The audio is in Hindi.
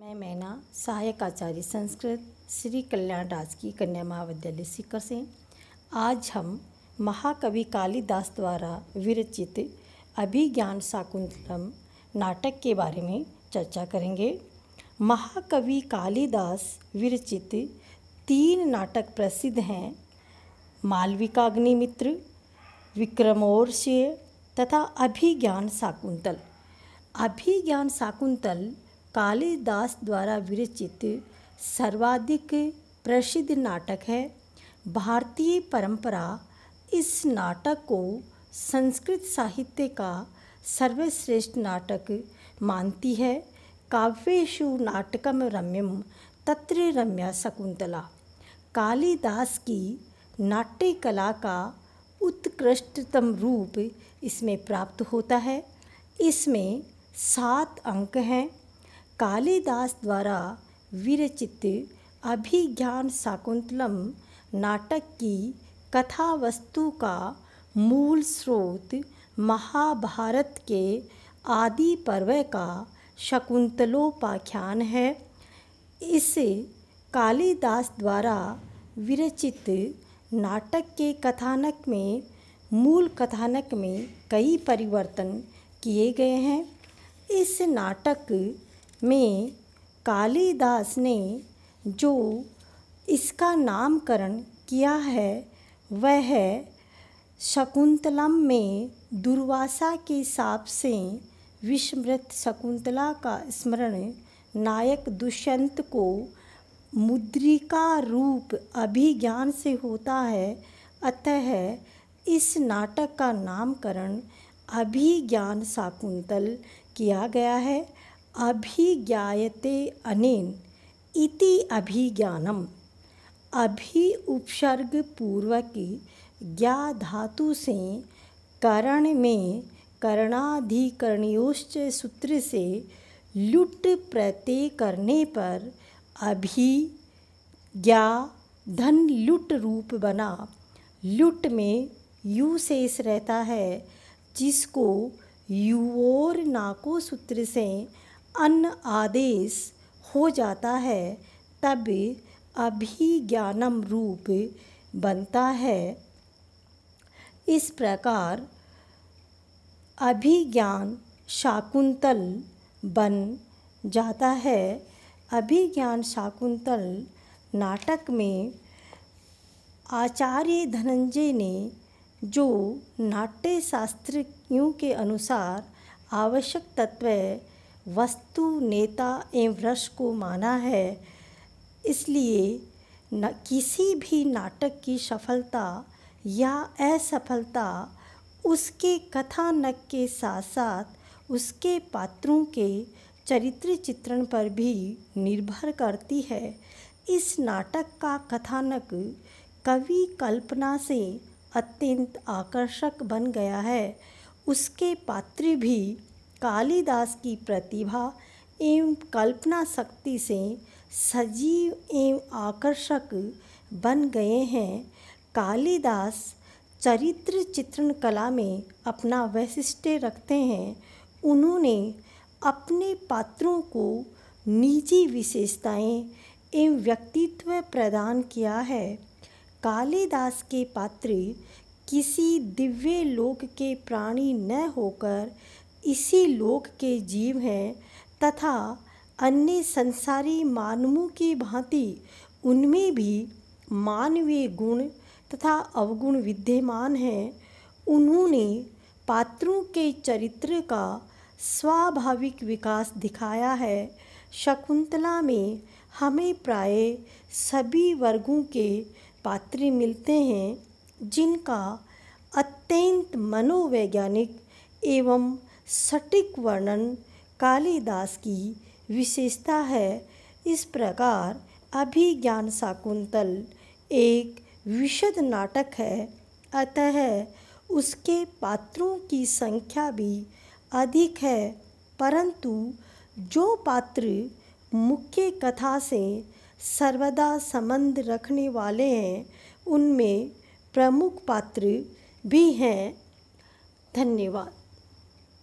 मैं मैना सहायक आचार्य संस्कृत श्री कल्याण राजकीय कन्या महाविद्यालय सीकर से आज हम महाकवि कालिदास द्वारा विरचित अभिज्ञान शाकुंतलम नाटक के बारे में चर्चा करेंगे महाकवि कालिदास विरचित तीन नाटक प्रसिद्ध हैं मालविकाग्निमित्र विक्रमोर्षय तथा अभिज्ञान शाकुंतल अभिज्ञान शाकुंतल कालिदास द्वारा विरचित सर्वाधिक प्रसिद्ध नाटक है भारतीय परंपरा इस नाटक को संस्कृत साहित्य का सर्वश्रेष्ठ नाटक मानती है काव्येशु नाटकम रम्यम तत्र रम्या शकुंतला कालिदास की नाट्य कला का उत्कृष्टतम रूप इसमें प्राप्त होता है इसमें सात अंक हैं कालिदास द्वारा विरचित अभिज्ञान शाकुंतलम नाटक की कथा वस्तु का मूल स्रोत महाभारत के आदि पर्व का शकुंतलोपाख्यान है इस कालिदास द्वारा विरचित नाटक के कथानक में मूल कथानक में कई परिवर्तन किए गए हैं इस नाटक में कालिदास ने जो इसका नामकरण किया है वह है शकुंतलम में दुर्वासा के हिसाब से विस्मृत शकुंतला का स्मरण नायक दुष्यंत को मुद्रिका रूप अभिज्ञान से होता है अतः इस नाटक का नामकरण अभिज्ञान शाकुंतल किया गया है अभिज्ञाते अनेन इति अभिज्ञानम अभि उपसर्ग पूर्वक ज्ञा धातु से करण में करणाधिकरणयोश्च सूत्र से लुट प्रत्यय करने पर अभि ज्ञा धन लुट रूप बना लुट में यू शेष रहता है जिसको युवोर नाको सूत्र से अन आदेश हो जाता है तब अभिज्ञानम रूप बनता है इस प्रकार अभिज्ञान शाकुंतल बन जाता है अभिज्ञान शाकुंतल नाटक में आचार्य धनंजय ने जो नाट्यशास्त्रियों के अनुसार आवश्यक तत्व वस्तु नेता एवं रस को माना है इसलिए न किसी भी नाटक की सफलता या असफलता उसके कथानक के साथ साथ उसके पात्रों के चरित्र चित्रण पर भी निर्भर करती है इस नाटक का कथानक कवि कल्पना से अत्यंत आकर्षक बन गया है उसके पात्र भी कालिदास की प्रतिभा एवं कल्पना शक्ति से सजीव एवं आकर्षक बन गए हैं कालिदास चरित्र चित्रण कला में अपना वैशिष्ट्य रखते हैं उन्होंने अपने पात्रों को निजी विशेषताएं एवं व्यक्तित्व प्रदान किया है कालिदास के पात्र किसी दिव्य लोक के प्राणी न होकर इसी लोक के जीव हैं तथा अन्य संसारी मानवों की भांति उनमें भी मानवीय गुण तथा अवगुण विद्यमान हैं उन्होंने पात्रों के चरित्र का स्वाभाविक विकास दिखाया है शकुंतला में हमें प्राय सभी वर्गों के पात्र मिलते हैं जिनका अत्यंत मनोवैज्ञानिक एवं सटीक वर्णन कालिदास की विशेषता है इस प्रकार अभिज्ञान शाकुंतल एक विशद नाटक है अतः उसके पात्रों की संख्या भी अधिक है परंतु जो पात्र मुख्य कथा से सर्वदा संबंध रखने वाले हैं उनमें प्रमुख पात्र भी हैं धन्यवाद